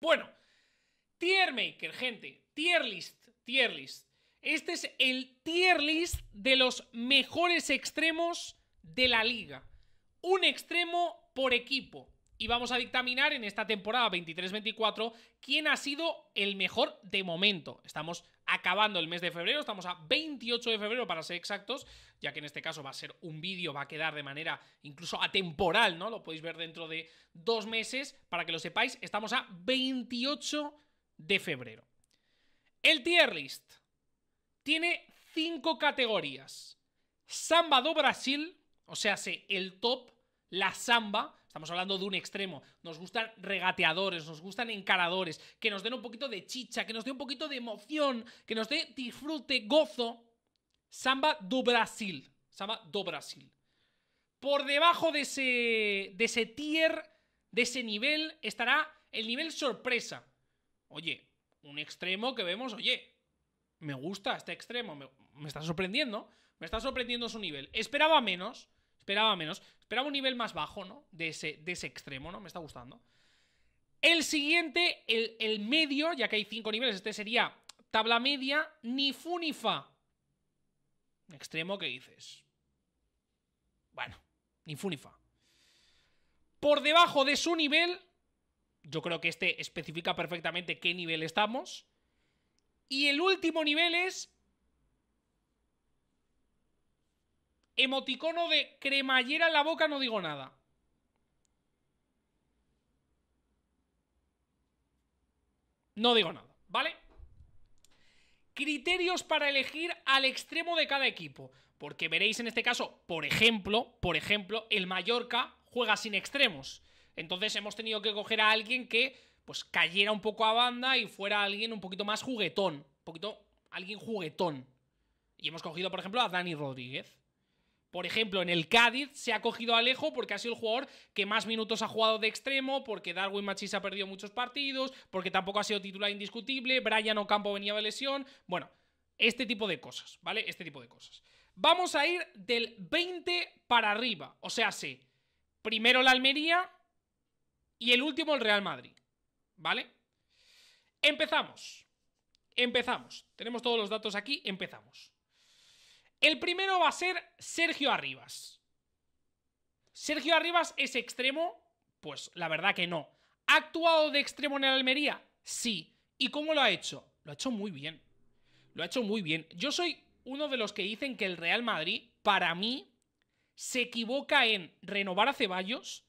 Bueno, tier maker, gente, tier list, tier list. Este es el tier list de los mejores extremos de la liga. Un extremo por equipo. Y vamos a dictaminar en esta temporada 23-24 quién ha sido el mejor de momento. Estamos acabando el mes de febrero, estamos a 28 de febrero para ser exactos, ya que en este caso va a ser un vídeo, va a quedar de manera incluso atemporal, ¿no? Lo podéis ver dentro de dos meses, para que lo sepáis, estamos a 28 de febrero. El tier list tiene cinco categorías. Samba do Brasil, o sea, el top, la samba, Estamos hablando de un extremo. Nos gustan regateadores, nos gustan encaradores, que nos den un poquito de chicha, que nos dé un poquito de emoción, que nos dé disfrute, gozo. Samba do Brasil. Samba do Brasil. Por debajo de ese, de ese tier, de ese nivel, estará el nivel sorpresa. Oye, un extremo que vemos, oye, me gusta este extremo, me, me, está sorprendiendo, me está sorprendiendo su nivel. Esperaba menos, Esperaba menos. Esperaba un nivel más bajo, ¿no? De ese, de ese extremo, ¿no? Me está gustando. El siguiente, el, medio, ya que hay cinco niveles, este sería tabla media, ni funifa extremo ¿qué dices. Bueno, ni funifa Por debajo de su nivel, yo creo que este especifica perfectamente qué nivel estamos. Y el último nivel es Emoticono de cremallera en la boca, no digo nada. No digo nada, ¿vale? Criterios para elegir al extremo de cada equipo. Porque veréis en este caso, por ejemplo, por ejemplo, el Mallorca juega sin extremos. Entonces hemos tenido que coger a alguien que pues cayera un poco a banda y fuera alguien un poquito más juguetón. Un poquito, alguien juguetón. Y hemos cogido, por ejemplo, a Dani Rodríguez. Por ejemplo, en el Cádiz se ha cogido Alejo porque ha sido el jugador que más minutos ha jugado de extremo, porque Darwin Machis ha perdido muchos partidos, porque tampoco ha sido titular indiscutible, Brian Ocampo venía de lesión. Bueno, este tipo de cosas, ¿vale? Este tipo de cosas. Vamos a ir del 20 para arriba. O sea, sí. Primero la Almería y el último el Real Madrid. ¿Vale? Empezamos. Empezamos. Tenemos todos los datos aquí. Empezamos. El primero va a ser Sergio Arribas. Sergio Arribas es extremo, pues la verdad que no. ¿Ha actuado de extremo en el Almería? Sí. ¿Y cómo lo ha hecho? Lo ha hecho muy bien. Lo ha hecho muy bien. Yo soy uno de los que dicen que el Real Madrid, para mí, se equivoca en renovar a Ceballos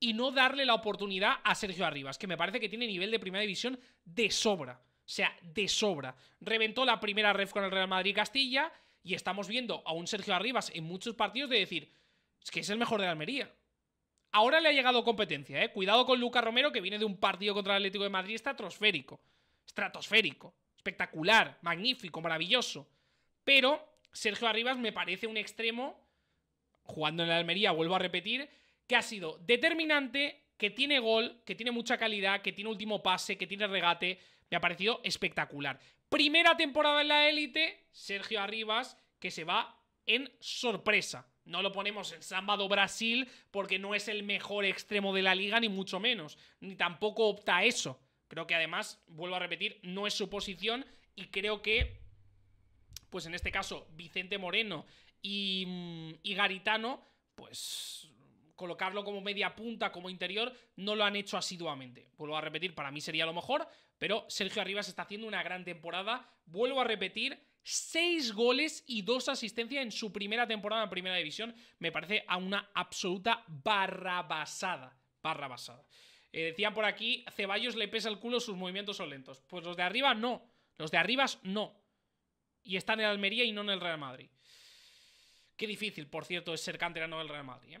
y no darle la oportunidad a Sergio Arribas, que me parece que tiene nivel de primera división de sobra. O sea, de sobra. Reventó la primera ref con el Real Madrid Castilla y estamos viendo a un Sergio Arribas en muchos partidos de decir, es que es el mejor de Almería. Ahora le ha llegado competencia, ¿eh? Cuidado con Lucas Romero, que viene de un partido contra el Atlético de Madrid estratosférico. Estratosférico. Espectacular, magnífico, maravilloso. Pero Sergio Arribas me parece un extremo, jugando en la Almería, vuelvo a repetir, que ha sido determinante, que tiene gol, que tiene mucha calidad, que tiene último pase, que tiene regate. Me ha parecido espectacular. Primera temporada en la élite, Sergio Arribas, que se va en sorpresa. No lo ponemos en sábado Brasil porque no es el mejor extremo de la liga, ni mucho menos. Ni tampoco opta eso. Creo que además, vuelvo a repetir, no es su posición y creo que, pues en este caso, Vicente Moreno y mm, Garitano, pues colocarlo como media punta, como interior, no lo han hecho asiduamente. Vuelvo a repetir, para mí sería lo mejor, pero Sergio Arribas está haciendo una gran temporada. Vuelvo a repetir, seis goles y dos asistencias en su primera temporada en Primera División. Me parece a una absoluta barrabasada. Barrabasada. Eh, decía por aquí, Ceballos le pesa el culo, sus movimientos son lentos. Pues los de arriba no. Los de Arribas no. Y están en Almería y no en el Real Madrid. Qué difícil, por cierto, es ser no del Real Madrid. ¿eh?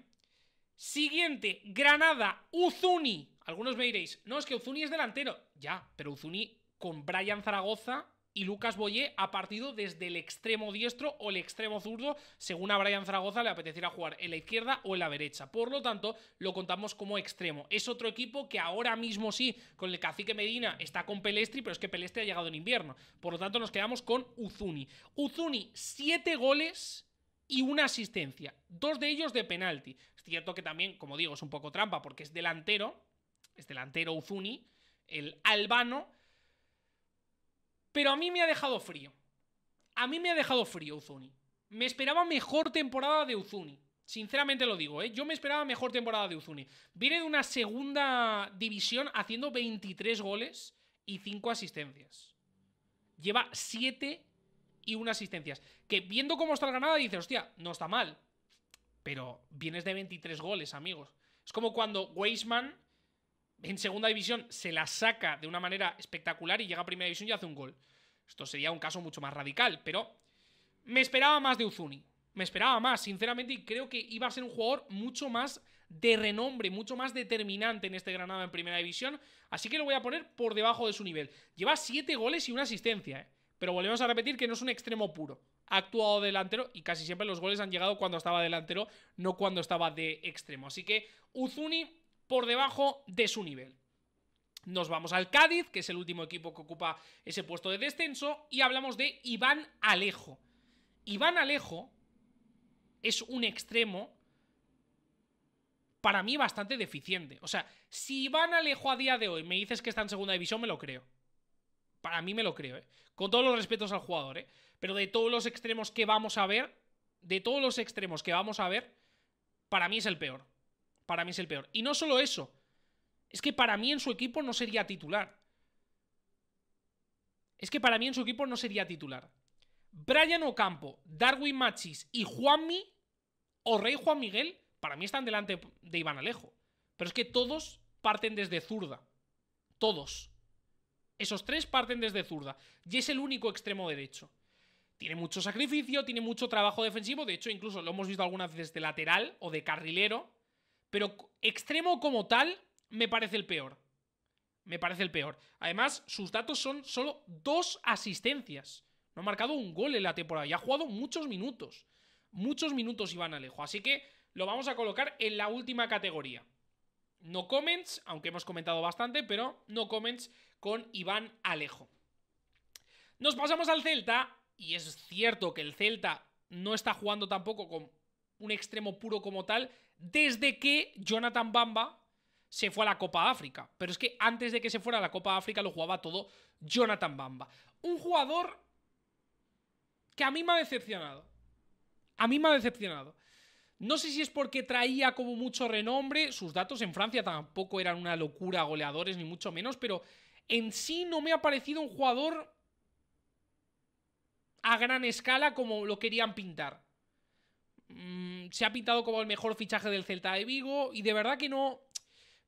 Siguiente, Granada, Uzuni. Algunos me diréis, no, es que Uzuni es delantero. Ya, pero Uzuni con Brian Zaragoza y Lucas boyer ha partido desde el extremo diestro o el extremo zurdo, según a Brian Zaragoza le apeteciera jugar en la izquierda o en la derecha. Por lo tanto, lo contamos como extremo. Es otro equipo que ahora mismo sí, con el cacique Medina, está con Pelestri, pero es que Pelestri ha llegado en invierno. Por lo tanto, nos quedamos con Uzuni. Uzuni, siete goles y una asistencia, dos de ellos de penalti. Es cierto que también, como digo, es un poco trampa porque es delantero, es delantero Uzuni, el albano, pero a mí me ha dejado frío. A mí me ha dejado frío Uzuni. Me esperaba mejor temporada de Uzuni. Sinceramente lo digo, ¿eh? yo me esperaba mejor temporada de Uzuni. Viene de una segunda división haciendo 23 goles y 5 asistencias. Lleva 7 y una asistencias. Que viendo cómo está el Granada, dices, hostia, no está mal. Pero vienes de 23 goles, amigos. Es como cuando Weisman en segunda división se la saca de una manera espectacular y llega a primera división y hace un gol. Esto sería un caso mucho más radical, pero me esperaba más de Uzuni. Me esperaba más, sinceramente, y creo que iba a ser un jugador mucho más de renombre, mucho más determinante en este Granada en primera división. Así que lo voy a poner por debajo de su nivel. Lleva 7 goles y una asistencia, ¿eh? Pero volvemos a repetir que no es un extremo puro. Ha actuado delantero y casi siempre los goles han llegado cuando estaba delantero, no cuando estaba de extremo. Así que Uzuni por debajo de su nivel. Nos vamos al Cádiz, que es el último equipo que ocupa ese puesto de descenso, y hablamos de Iván Alejo. Iván Alejo es un extremo para mí bastante deficiente. O sea, si Iván Alejo a día de hoy me dices que está en segunda división, me lo creo. Para mí me lo creo, ¿eh? Con todos los respetos al jugador, ¿eh? Pero de todos los extremos que vamos a ver, de todos los extremos que vamos a ver, para mí es el peor. Para mí es el peor. Y no solo eso, es que para mí en su equipo no sería titular. Es que para mí en su equipo no sería titular. Brian Ocampo, Darwin Machis y Juanmi o Rey Juan Miguel, para mí están delante de Iván Alejo. Pero es que todos parten desde zurda. Todos. Esos tres parten desde zurda y es el único extremo derecho. Tiene mucho sacrificio, tiene mucho trabajo defensivo, de hecho incluso lo hemos visto algunas veces de lateral o de carrilero, pero extremo como tal me parece el peor. Me parece el peor. Además, sus datos son solo dos asistencias. No ha marcado un gol en la temporada y ha jugado muchos minutos. Muchos minutos Iván Alejo. Así que lo vamos a colocar en la última categoría. No comments, aunque hemos comentado bastante, pero no comments con Iván Alejo. Nos pasamos al Celta, y es cierto que el Celta no está jugando tampoco con un extremo puro como tal, desde que Jonathan Bamba se fue a la Copa África. Pero es que antes de que se fuera a la Copa África lo jugaba todo Jonathan Bamba. Un jugador que a mí me ha decepcionado. A mí me ha decepcionado. No sé si es porque traía como mucho renombre, sus datos en Francia tampoco eran una locura goleadores, ni mucho menos, pero en sí no me ha parecido un jugador a gran escala como lo querían pintar. Mm, se ha pintado como el mejor fichaje del Celta de Vigo y de verdad que no...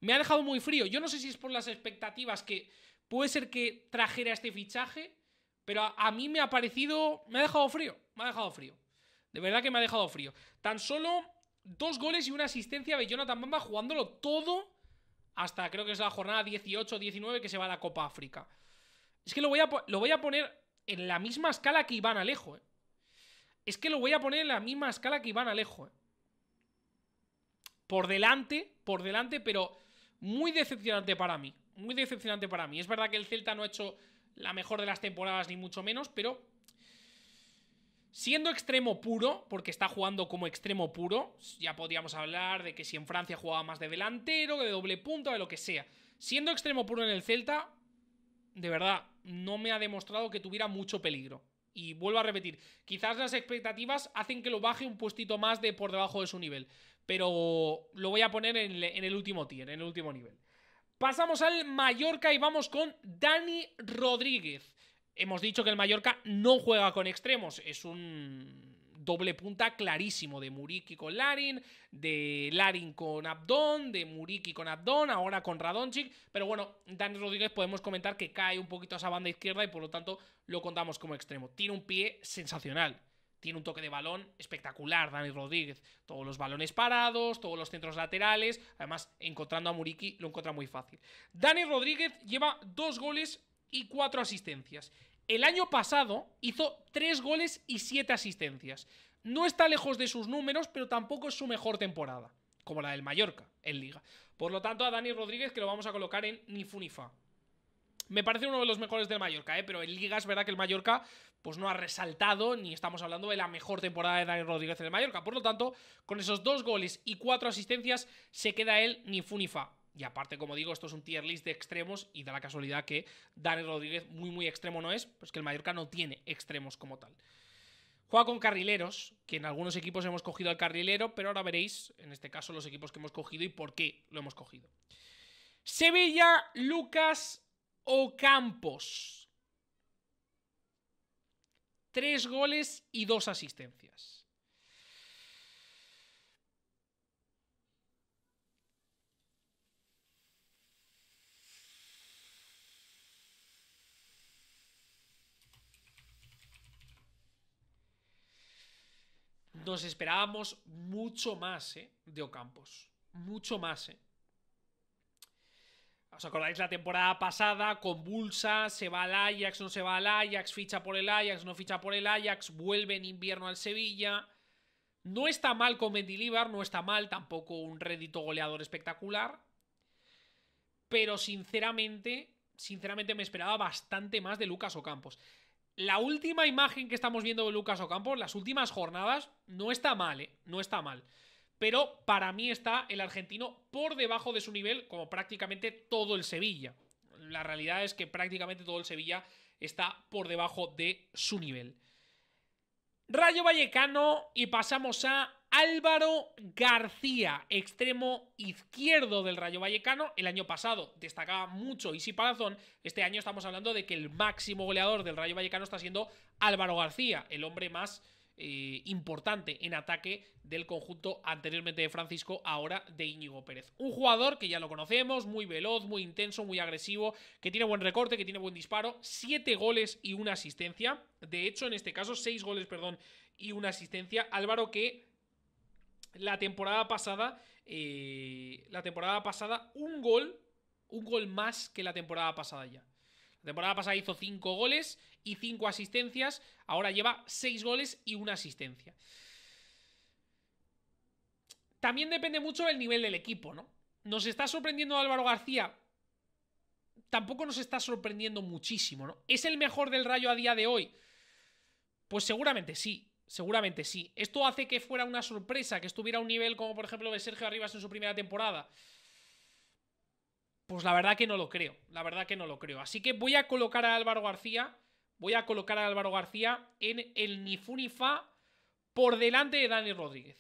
Me ha dejado muy frío. Yo no sé si es por las expectativas que puede ser que trajera este fichaje, pero a, mí me ha parecido... Me ha dejado frío, me ha dejado frío. De verdad que me ha dejado frío. Tan solo dos goles y una asistencia de Jonathan Bamba jugándolo todo hasta creo que es la jornada 18-19 que se va a la Copa África. Es que lo voy a, lo voy a poner en la misma escala que Iván Alejo. ¿eh? Es que lo voy a poner en la misma escala que Iván Alejo. ¿eh? Por delante, por delante, pero muy decepcionante para mí. Muy decepcionante para mí. Es verdad que el Celta no ha hecho la mejor de las temporadas, ni mucho menos, pero Siendo extremo puro, porque está jugando como extremo puro, ya podríamos hablar de que si en Francia jugaba más de delantero, de doble punta, de lo que sea. Siendo extremo puro en el Celta, de verdad, no me ha demostrado que tuviera mucho peligro. Y vuelvo a repetir, quizás las expectativas hacen que lo baje un puestito más de por debajo de su nivel, pero lo voy a poner en, en el último tier, en el último nivel. Pasamos al Mallorca y vamos con Dani Rodríguez. Hemos dicho que el Mallorca no juega con extremos, es un doble punta clarísimo de Muriki con Larin, de Larin con Abdón, de Muriki con Abdón, ahora con Radonchik. Pero bueno, Dani Rodríguez podemos comentar que cae un poquito a esa banda izquierda y por lo tanto lo contamos como extremo. Tiene un pie sensacional. Tiene un toque de balón espectacular, Dani Rodríguez. Todos los balones parados, todos los centros laterales. Además, encontrando a Muriki lo encuentra muy fácil. Dani Rodríguez lleva dos goles y cuatro asistencias. El año pasado hizo tres goles y siete asistencias. No está lejos de sus números, pero tampoco es su mejor temporada, como la del Mallorca en Liga. Por lo tanto, a Dani Rodríguez, que lo vamos a colocar en Nifunifa. Me parece uno de los mejores del Mallorca, ¿eh? pero en Liga es verdad que el Mallorca pues no ha resaltado, ni estamos hablando de la mejor temporada de Dani Rodríguez en el Mallorca. Por lo tanto, con esos dos goles y cuatro asistencias, se queda él ni y aparte, como digo, esto es un tier list de extremos y da la casualidad que Dani Rodríguez muy muy extremo no es, pues que el Mallorca no tiene extremos como tal. Juega con carrileros, que en algunos equipos hemos cogido al carrilero, pero ahora veréis, en este caso, los equipos que hemos cogido y por qué lo hemos cogido. Sevilla, Lucas o Campos Tres goles y dos asistencias. nos esperábamos mucho más ¿eh? de Ocampos. Mucho más. ¿eh? ¿Os acordáis la temporada pasada? Convulsa, se va al Ajax, no se va al Ajax, ficha por el Ajax, no ficha por el Ajax, vuelve en invierno al Sevilla. No está mal con Mendilibar, no está mal tampoco un rédito goleador espectacular. Pero sinceramente, sinceramente me esperaba bastante más de Lucas Ocampos la última imagen que estamos viendo de Lucas Ocampo, las últimas jornadas, no está mal, ¿eh? No está mal. Pero para mí está el argentino por debajo de su nivel, como prácticamente todo el Sevilla. La realidad es que prácticamente todo el Sevilla está por debajo de su nivel. Rayo Vallecano y pasamos a Álvaro García, extremo izquierdo del Rayo Vallecano. El año pasado destacaba mucho y si Palazón. Este año estamos hablando de que el máximo goleador del Rayo Vallecano está siendo Álvaro García, el hombre más eh, importante en ataque del conjunto anteriormente de Francisco, ahora de Íñigo Pérez. Un jugador que ya lo conocemos, muy veloz, muy intenso, muy agresivo, que tiene buen recorte, que tiene buen disparo, siete goles y una asistencia. De hecho, en este caso, seis goles, perdón, y una asistencia. Álvaro que la temporada pasada, eh, la temporada pasada, un gol, un gol más que la temporada pasada ya. La temporada pasada hizo 5 goles y 5 asistencias, ahora lleva 6 goles y una asistencia. También depende mucho del nivel del equipo, ¿no? Nos está sorprendiendo Álvaro García. Tampoco nos está sorprendiendo muchísimo, ¿no? ¿Es el mejor del Rayo a día de hoy? Pues seguramente sí. Seguramente sí. ¿Esto hace que fuera una sorpresa, que estuviera a un nivel como por ejemplo de Sergio Arribas en su primera temporada? Pues la verdad que no lo creo, la verdad que no lo creo. Así que voy a colocar a Álvaro García, voy a colocar a Álvaro García en el Nifunifa por delante de Dani Rodríguez.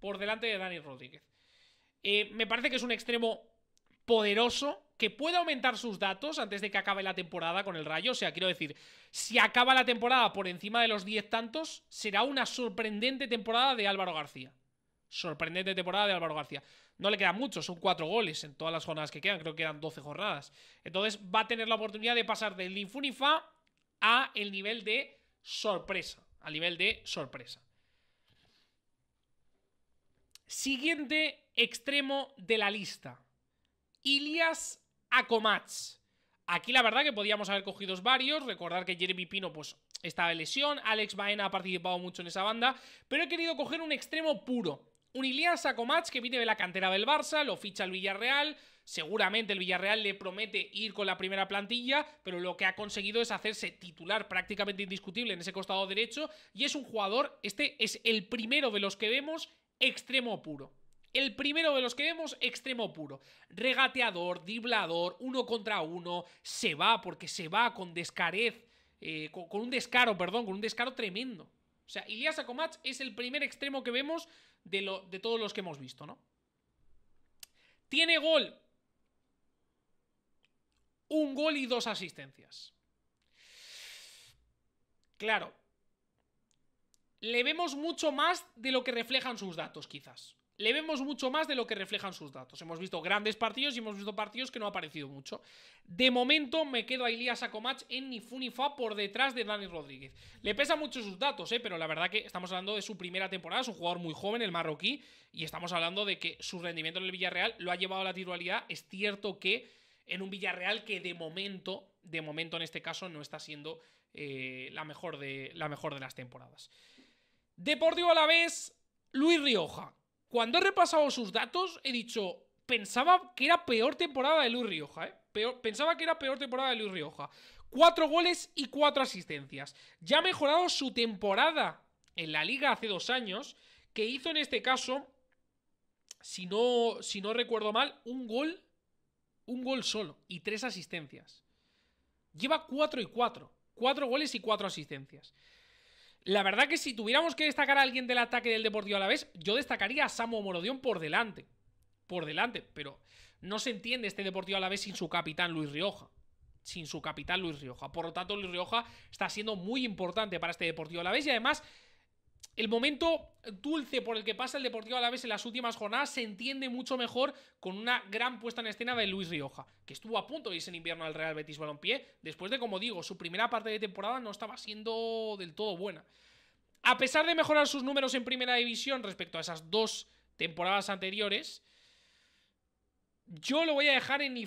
Por delante de Dani Rodríguez. Eh, me parece que es un extremo poderoso, que pueda aumentar sus datos antes de que acabe la temporada con el Rayo. O sea, quiero decir, si acaba la temporada por encima de los 10 tantos, será una sorprendente temporada de Álvaro García. Sorprendente temporada de Álvaro García. No le queda mucho son cuatro goles en todas las jornadas que quedan, creo que eran 12 jornadas. Entonces va a tener la oportunidad de pasar del Infunifa a el nivel de sorpresa. a nivel de sorpresa. Siguiente extremo de la lista. Ilias Acomats. Aquí la verdad que podíamos haber cogido varios, recordar que Jeremy Pino pues estaba de lesión, Alex Baena ha participado mucho en esa banda, pero he querido coger un extremo puro. Un Ilias Acomats que viene de la cantera del Barça, lo ficha el Villarreal, seguramente el Villarreal le promete ir con la primera plantilla, pero lo que ha conseguido es hacerse titular prácticamente indiscutible en ese costado derecho y es un jugador, este es el primero de los que vemos, extremo puro. El primero de los que vemos, extremo puro. Regateador, diblador, uno contra uno, se va porque se va con descarez, eh, con, un descaro, perdón, con un descaro tremendo. O sea, Ilias Akomats es el primer extremo que vemos de todos los que hemos visto, ¿no? Tiene gol. Un gol y dos asistencias. Claro. Le vemos mucho más de lo que reflejan sus datos, quizás le vemos mucho más de lo que reflejan sus datos. Hemos visto grandes partidos y hemos visto partidos que no ha aparecido mucho. De momento me quedo a Ilías Akomach en ni por detrás de Dani Rodríguez. Le pesa mucho sus datos, ¿eh? pero la verdad que estamos hablando de su primera temporada, es un jugador muy joven, el marroquí, y estamos hablando de que su rendimiento en el Villarreal lo ha llevado a la titularidad. Es cierto que en un Villarreal que de momento, de momento en este caso, no está siendo eh, la, mejor de, la mejor de las temporadas. Deportivo a la vez, Luis Rioja cuando he repasado sus datos, he dicho, pensaba que era peor temporada de Luis Rioja, ¿eh? pensaba que era peor temporada de Luis Rioja. Cuatro goles y cuatro asistencias. Ya ha mejorado su temporada en la liga hace dos años, que hizo en este caso, si no, si no recuerdo mal, un gol, un gol solo y tres asistencias. Lleva cuatro y cuatro. Cuatro goles y cuatro asistencias. La verdad que si tuviéramos que destacar a alguien del ataque del Deportivo Alavés, yo destacaría a Samu Morodión por delante. Por delante, pero no se entiende este Deportivo Alavés sin su capitán Luis Rioja. Sin su capitán Luis Rioja. Por lo tanto, Luis Rioja está siendo muy importante para este Deportivo Alavés y además el momento dulce por el que pasa el Deportivo Alavés en las últimas jornadas se entiende mucho mejor con una gran puesta en escena de Luis Rioja, que estuvo a punto de irse en invierno al Real Betis Balompié, después de, como digo, su primera parte de temporada no estaba siendo del todo buena. A pesar de mejorar sus números en primera división respecto a esas dos temporadas anteriores, yo lo voy a dejar en ni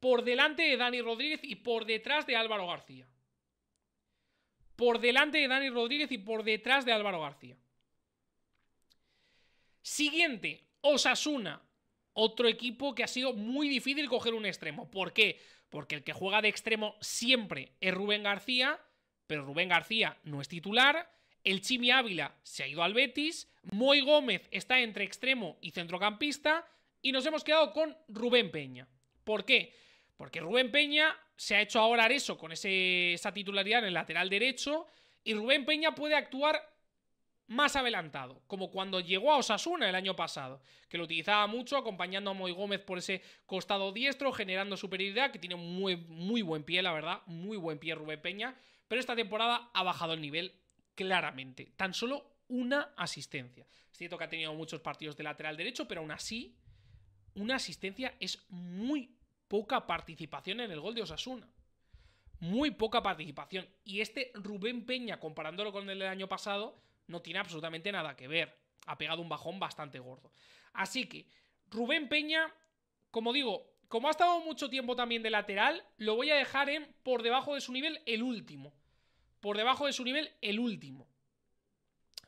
por delante de Dani Rodríguez y por detrás de Álvaro García por delante de Dani Rodríguez y por detrás de Álvaro García. Siguiente, Osasuna. Otro equipo que ha sido muy difícil coger un extremo. ¿Por qué? Porque el que juega de extremo siempre es Rubén García, pero Rubén García no es titular. El Chimi Ávila se ha ido al Betis. Moy Gómez está entre extremo y centrocampista. Y nos hemos quedado con Rubén Peña. ¿Por qué? Porque Rubén Peña se ha hecho ahora eso con esa titularidad en el lateral derecho. Y Rubén Peña puede actuar más adelantado, como cuando llegó a Osasuna el año pasado, que lo utilizaba mucho acompañando a Moy Gómez por ese costado diestro, generando superioridad, que tiene muy, muy buen pie, la verdad, muy buen pie Rubén Peña, pero esta temporada ha bajado el nivel claramente, tan solo una asistencia. Es cierto que ha tenido muchos partidos de lateral derecho, pero aún así, una asistencia es muy, poca participación en el gol de Osasuna. Muy poca participación. Y este Rubén Peña, comparándolo con el del año pasado, no tiene absolutamente nada que ver. Ha pegado un bajón bastante gordo. Así que, Rubén Peña, como digo, como ha estado mucho tiempo también de lateral, lo voy a dejar en por debajo de su nivel el último. Por debajo de su nivel el último.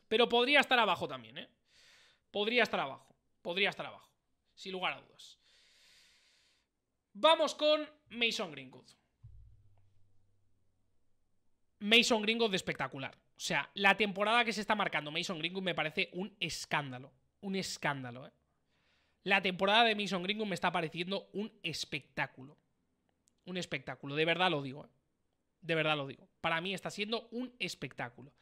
Pero podría estar abajo también, ¿eh? Podría estar abajo. Podría estar abajo. Sin lugar a dudas. Vamos con Mason Greenwood. Mason Greenwood de espectacular. O sea, la temporada que se está marcando Mason Greenwood me parece un escándalo. Un escándalo, ¿eh? La temporada de Mason Greenwood me está pareciendo un espectáculo. Un espectáculo, de verdad lo digo. ¿eh? De verdad lo digo. Para mí está siendo un espectáculo.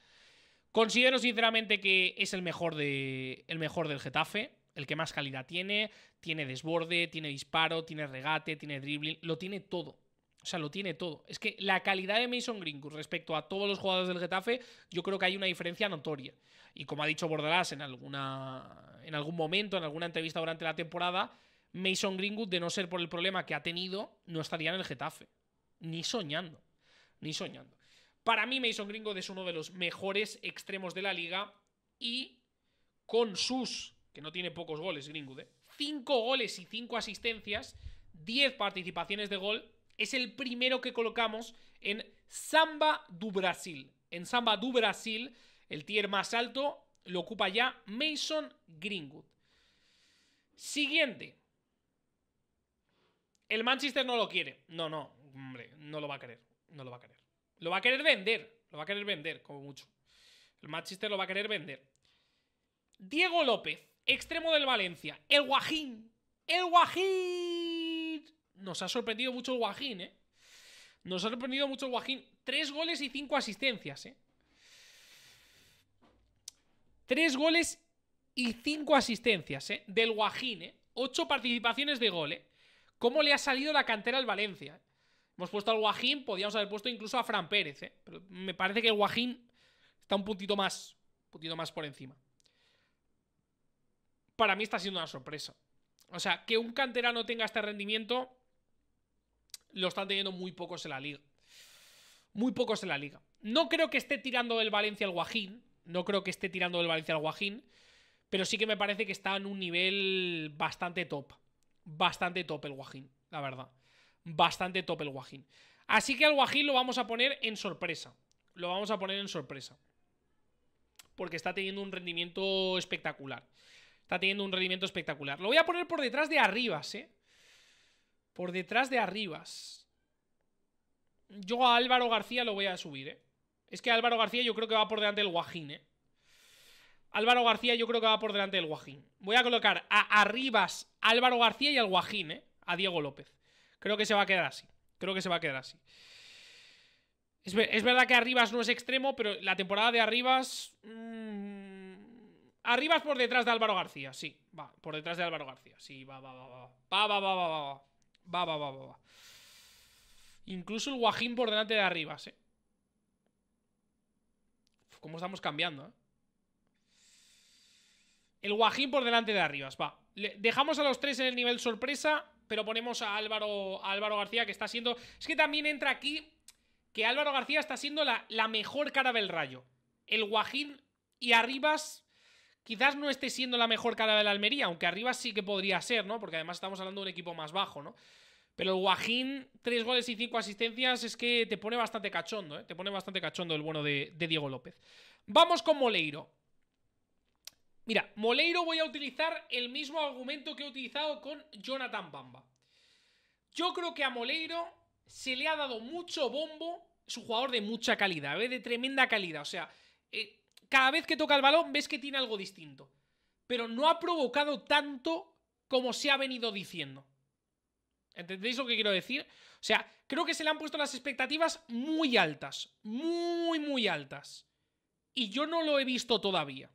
Considero sinceramente que es el mejor, de, el mejor del Getafe el que más calidad tiene, tiene desborde, tiene disparo, tiene regate, tiene dribbling, lo tiene todo. O sea, lo tiene todo. Es que la calidad de Mason Greenwood respecto a todos los jugadores del Getafe, yo creo que hay una diferencia notoria. Y como ha dicho Bordelás en, alguna, en algún momento, en alguna entrevista durante la temporada, Mason Greenwood, de no ser por el problema que ha tenido, no estaría en el Getafe. Ni soñando. Ni soñando. Para mí, Mason Greenwood es uno de los mejores extremos de la liga y con sus que no tiene pocos goles Greenwood, ¿eh? 5 goles y 5 asistencias, 10 participaciones de gol, es el primero que colocamos en Samba do Brasil. En Samba do Brasil, el tier más alto lo ocupa ya Mason Greenwood. Siguiente. El Manchester no lo quiere. No, no, hombre, no lo va a querer. No lo va a querer. Lo va a querer vender. Lo va a querer vender, como mucho. El Manchester lo va a querer vender. Diego López. Extremo del Valencia, el Guajín. ¡El Guajín! Nos ha sorprendido mucho el Guajín, ¿eh? Nos ha sorprendido mucho el Guajín. Tres goles y cinco asistencias, ¿eh? Tres goles y cinco asistencias, ¿eh? Del Guajín, ¿eh? Ocho participaciones de gol, ¿eh? ¿Cómo le ha salido la cantera al Valencia? Hemos puesto al Guajín, podíamos haber puesto incluso a Fran Pérez, ¿eh? Pero me parece que el Guajín está un puntito más, un puntito más por encima para mí está siendo una sorpresa. O sea, que un canterano tenga este rendimiento, lo están teniendo muy pocos en la liga. Muy pocos en la liga. No creo que esté tirando del Valencia al Guajín. No creo que esté tirando del Valencia al Guajín. Pero sí que me parece que está en un nivel bastante top. Bastante top el Guajín, la verdad. Bastante top el Guajín. Así que al Guajín lo vamos a poner en sorpresa. Lo vamos a poner en sorpresa. Porque está teniendo un rendimiento espectacular. Está teniendo un rendimiento espectacular. Lo voy a poner por detrás de Arribas, ¿eh? Por detrás de Arribas. Yo a Álvaro García lo voy a subir, ¿eh? Es que Álvaro García yo creo que va por delante del Guajín, ¿eh? Álvaro García yo creo que va por delante del Guajín. Voy a colocar a Arribas, Álvaro García y al Guajín, ¿eh? A Diego López. Creo que se va a quedar así. Creo que se va a quedar así. Es, verdad que Arribas no es extremo, pero la temporada de Arribas... Mm, Arribas por detrás de Álvaro García, sí. Va, por detrás de Álvaro García. Sí, va, va, va, va. Va, va, va, va, va. Va, va, va, va, Incluso el Guajín por delante de Arribas, eh. cómo estamos cambiando, eh. El Guajín por delante de Arribas, va. dejamos a los tres en el nivel sorpresa, pero ponemos a Álvaro, Álvaro García, que está siendo... Es que también entra aquí que Álvaro García está siendo la, la mejor cara del rayo. El Guajín y Arribas quizás no esté siendo la mejor cara de la Almería, aunque arriba sí que podría ser, ¿no? Porque además estamos hablando de un equipo más bajo, ¿no? Pero el Guajín, tres goles y cinco asistencias, es que te pone bastante cachondo, ¿eh? Te pone bastante cachondo el bueno de, Diego López. Vamos con Moleiro. Mira, Moleiro voy a utilizar el mismo argumento que he utilizado con Jonathan Bamba. Yo creo que a Moleiro se le ha dado mucho bombo, es un jugador de mucha calidad, ¿eh? de tremenda calidad. O sea, eh, cada vez que toca el balón ves que tiene algo distinto. Pero no ha provocado tanto como se ha venido diciendo. ¿Entendéis lo que quiero decir? O sea, creo que se le han puesto las expectativas muy altas. Muy, muy altas. Y yo no lo he visto todavía.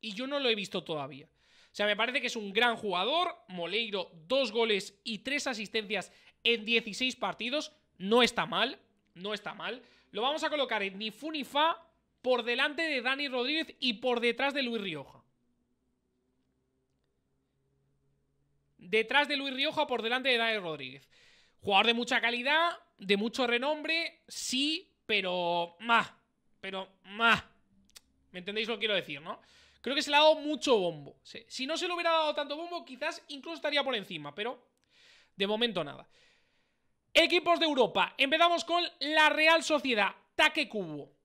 Y yo no lo he visto todavía. O sea, me parece que es un gran jugador. Moleiro, dos goles y tres asistencias en 16 partidos. No está mal. No está mal. Lo vamos a colocar en ni fu ni fa por delante de Dani Rodríguez y por detrás de Luis Rioja. Detrás de Luis Rioja, por delante de Dani Rodríguez. Jugador de mucha calidad, de mucho renombre, sí, pero más. Pero más. ¿Me entendéis lo que quiero decir, no? Creo que se le ha dado mucho bombo. Si no se le hubiera dado tanto bombo, quizás incluso estaría por encima, pero de momento nada. Equipos de Europa. Empezamos con la Real Sociedad. Taque Cubo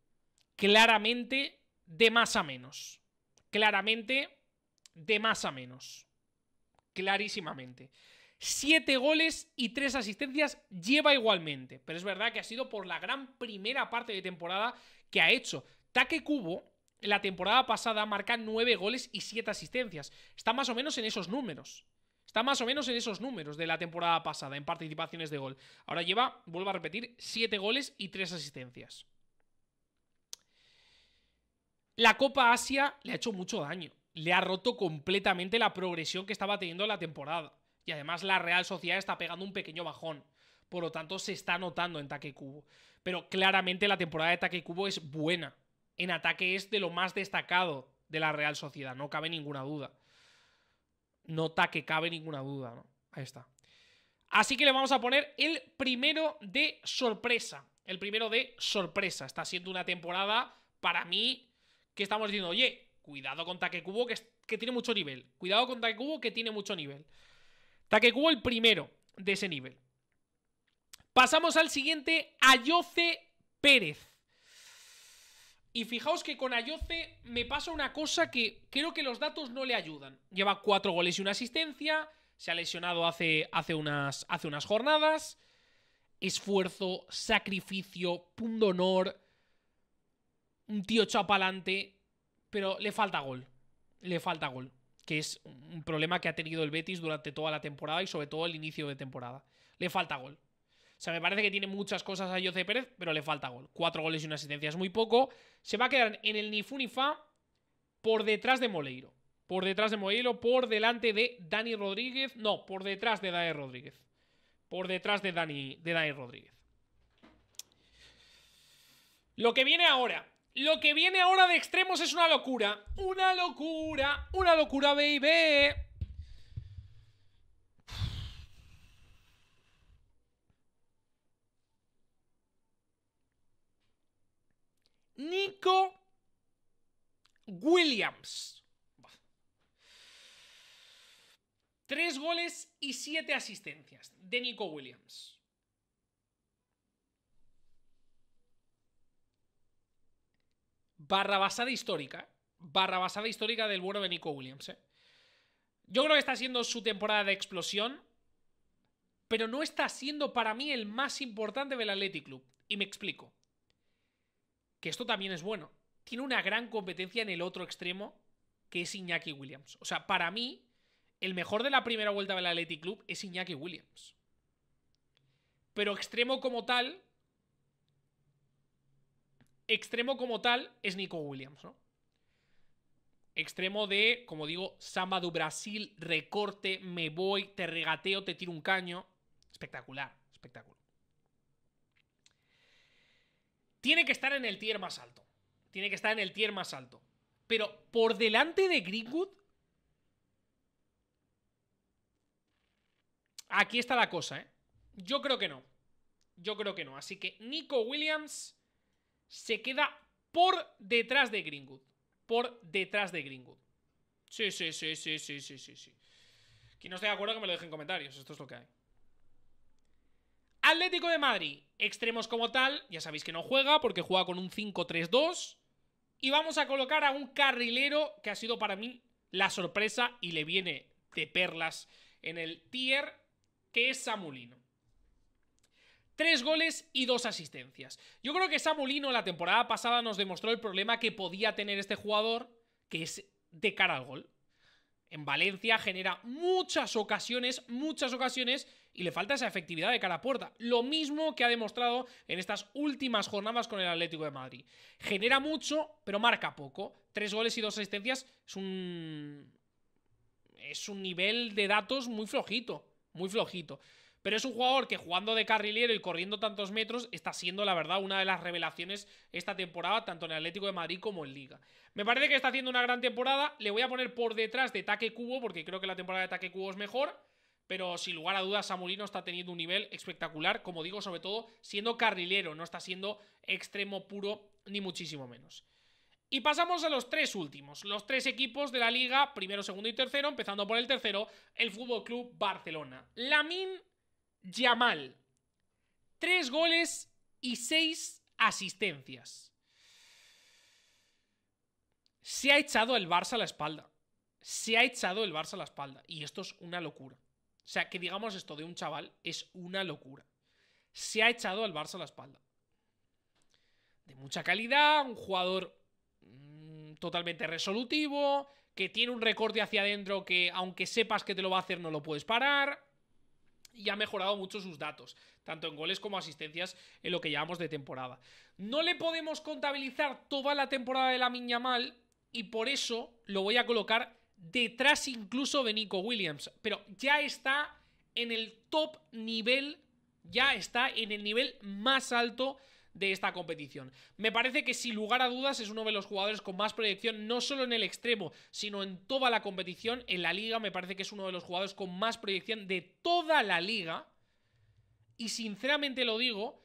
claramente de más a menos. Claramente de más a menos. Clarísimamente. Siete goles y tres asistencias lleva igualmente. Pero es verdad que ha sido por la gran primera parte de temporada que ha hecho. Take Cubo, la temporada pasada, marca nueve goles y siete asistencias. Está más o menos en esos números. Está más o menos en esos números de la temporada pasada en participaciones de gol. Ahora lleva, vuelvo a repetir, siete goles y tres asistencias. La Copa Asia le ha hecho mucho daño. Le ha roto completamente la progresión que estaba teniendo la temporada. Y además la Real Sociedad está pegando un pequeño bajón. Por lo tanto, se está notando en Taque Cubo. Pero claramente la temporada de Taque Cubo es buena. En ataque es de lo más destacado de la Real Sociedad, no cabe ninguna duda. Nota que cabe ninguna duda, ¿no? Ahí está. Así que le vamos a poner el primero de sorpresa. El primero de sorpresa. Está siendo una temporada, para mí, que estamos diciendo, oye, cuidado con Takekubo que, que tiene mucho nivel. Cuidado con Takekubo que tiene mucho nivel. Takekubo el primero de ese nivel. Pasamos al siguiente, Ayoce Pérez. Y fijaos que con Ayoce me pasa una cosa que creo que los datos no le ayudan. Lleva cuatro goles y una asistencia. Se ha lesionado hace, hace, unas, hace unas jornadas. Esfuerzo, sacrificio, punto honor, un tío chapalante pero le falta gol. Le falta gol. Que es un problema que ha tenido el Betis durante toda la temporada y sobre todo el inicio de temporada. Le falta gol. O sea, me parece que tiene muchas cosas a Jose Pérez, pero le falta gol. Cuatro goles y una asistencia es muy poco. Se va a quedar en el ni por detrás de Moleiro. Por detrás de Moleiro, por delante de Dani Rodríguez. No, por detrás de Dani Rodríguez. Por detrás de Dani, de Dani Rodríguez. Lo que viene ahora. Lo que viene ahora de extremos es una locura. Una locura, una locura, baby. Nico Williams. Tres goles y siete asistencias de Nico Williams. barra basada histórica. Barra basada histórica del bueno de Nico Williams. ¿eh? Yo creo que está siendo su temporada de explosión, pero no está siendo para mí el más importante del Athletic Club. Y me explico. Que esto también es bueno. Tiene una gran competencia en el otro extremo, que es Iñaki Williams. O sea, para mí, el mejor de la primera vuelta del Athletic Club es Iñaki Williams. Pero extremo como tal, Extremo como tal es Nico Williams, ¿no? Extremo de, como digo, Samba do Brasil, recorte, me voy, te regateo, te tiro un caño. Espectacular, espectáculo. Tiene que estar en el tier más alto. Tiene que estar en el tier más alto. Pero por delante de Greenwood. Aquí está la cosa, ¿eh? Yo creo que no. Yo creo que no. Así que Nico Williams se queda por detrás de Greenwood. Por detrás de Greenwood. Sí, sí, sí, sí, sí, sí, sí, sí. Quien no esté de acuerdo que me lo deje en comentarios. Esto es lo que hay. Atlético de Madrid. Extremos como tal. Ya sabéis que no juega porque juega con un 5-3-2. Y vamos a colocar a un carrilero que ha sido para mí la sorpresa y le viene de perlas en el tier, que es Samulino. Tres goles y dos asistencias. Yo creo que Samulino la temporada pasada nos demostró el problema que podía tener este jugador, que es de cara al gol. En Valencia genera muchas ocasiones, muchas ocasiones, y le falta esa efectividad de cara a puerta. Lo mismo que ha demostrado en estas últimas jornadas con el Atlético de Madrid. Genera mucho, pero marca poco. Tres goles y dos asistencias es un. Es un nivel de datos muy flojito. Muy flojito. Pero es un jugador que jugando de carrilero y corriendo tantos metros está siendo, la verdad, una de las revelaciones esta temporada, tanto en el Atlético de Madrid como en Liga. Me parece que está haciendo una gran temporada. Le voy a poner por detrás de Taque Cubo, porque creo que la temporada de Taque Cubo es mejor. Pero sin lugar a dudas, Samurino está teniendo un nivel espectacular, como digo, sobre todo siendo carrilero, no está siendo extremo puro, ni muchísimo menos. Y pasamos a los tres últimos, los tres equipos de la liga, primero, segundo y tercero, empezando por el tercero, el Fútbol Club Barcelona. min... Yamal. Tres goles y seis asistencias. Se ha echado el Barça a la espalda. Se ha echado el Barça a la espalda. Y esto es una locura. O sea, que digamos esto de un chaval es una locura. Se ha echado al Barça a la espalda. De mucha calidad, un jugador mm, totalmente resolutivo, que tiene un recorte hacia adentro que aunque sepas que te lo va a hacer no lo puedes parar y ha mejorado mucho sus datos, tanto en goles como asistencias en lo que llevamos de temporada. No le podemos contabilizar toda la temporada de la Miña Mal y por eso lo voy a colocar detrás incluso de Nico Williams, pero ya está en el top nivel, ya está en el nivel más alto de esta competición. Me parece que sin lugar a dudas es uno de los jugadores con más proyección, no solo en el extremo, sino en toda la competición. En la liga me parece que es uno de los jugadores con más proyección de toda la liga. Y sinceramente lo digo,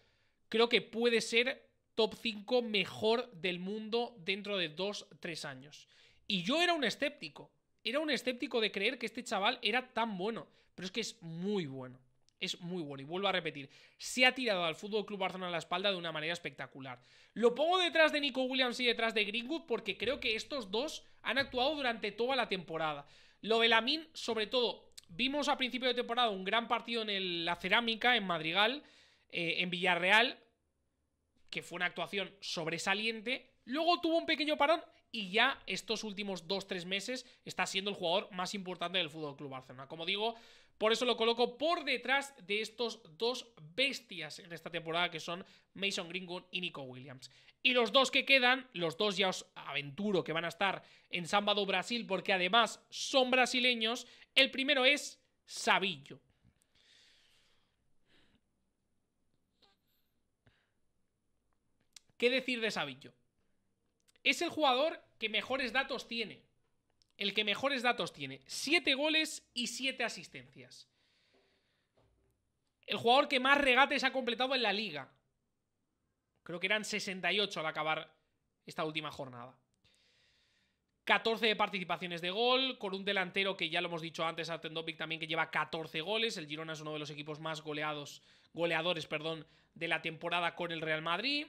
creo que puede ser top 5 mejor del mundo dentro de 2-3 años. Y yo era un escéptico. Era un escéptico de creer que este chaval era tan bueno. Pero es que es muy bueno es muy bueno. Y vuelvo a repetir, se ha tirado al Fútbol Club Barcelona a la espalda de una manera espectacular. Lo pongo detrás de Nico Williams y detrás de Greenwood porque creo que estos dos han actuado durante toda la temporada. Lo de Lamin, sobre todo, vimos a principio de temporada un gran partido en la Cerámica, en Madrigal, eh, en Villarreal, que fue una actuación sobresaliente. Luego tuvo un pequeño parón y ya estos últimos 2-3 meses está siendo el jugador más importante del Fútbol Club Barcelona. Como digo, por eso lo coloco por detrás de estos dos bestias en esta temporada que son Mason Greenwood y Nico Williams. Y los dos que quedan, los dos ya os aventuro que van a estar en Sábado Brasil porque además son brasileños. El primero es Sabillo. ¿Qué decir de Sabillo? Es el jugador que mejores datos tiene el que mejores datos tiene. Siete goles y siete asistencias. El jugador que más regates ha completado en la liga. Creo que eran 68 al acabar esta última jornada. 14 participaciones de gol, con un delantero que ya lo hemos dicho antes, Artendopic también que lleva 14 goles. El Girona es uno de los equipos más goleados, goleadores perdón, de la temporada con el Real Madrid.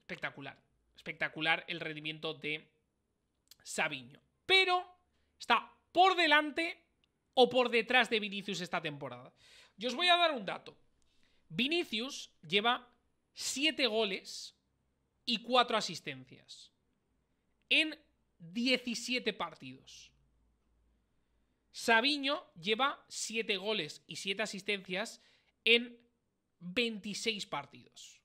Espectacular, espectacular el rendimiento de Sabiño. Pero está por delante o por detrás de Vinicius esta temporada. Yo os voy a dar un dato. Vinicius lleva 7 goles y 4 asistencias en 17 partidos. Sabiño lleva 7 goles y 7 asistencias en 26 partidos.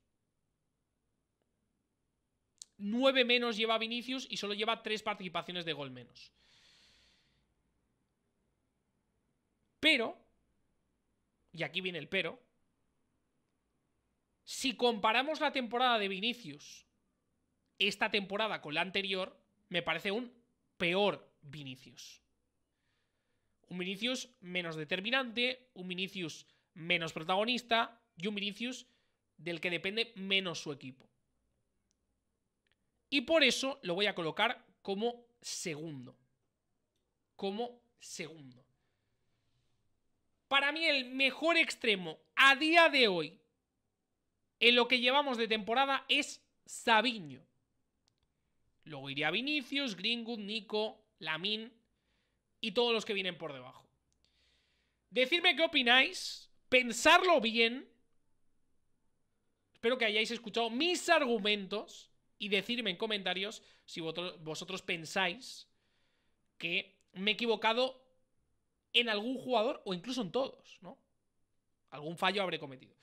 9 menos lleva Vinicius y solo lleva 3 participaciones de gol menos. Pero, y aquí viene el pero, si comparamos la temporada de Vinicius, esta temporada con la anterior, me parece un peor Vinicius. Un Vinicius menos determinante, un Vinicius menos protagonista y un Vinicius del que depende menos su equipo. Y por eso lo voy a colocar como segundo. Como segundo. Para mí el mejor extremo a día de hoy en lo que llevamos de temporada es Sabiño. Luego iría Vinicius, gringo Nico, Lamin y todos los que vienen por debajo. Decidme qué opináis, pensarlo bien. Espero que hayáis escuchado mis argumentos y decirme en comentarios si vosotros, pensáis que me he equivocado en algún jugador o incluso en todos, ¿no? Algún fallo habré cometido.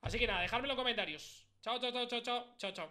Así que nada, dejadme en los comentarios. chao, chao, chao, chao, chao, chao.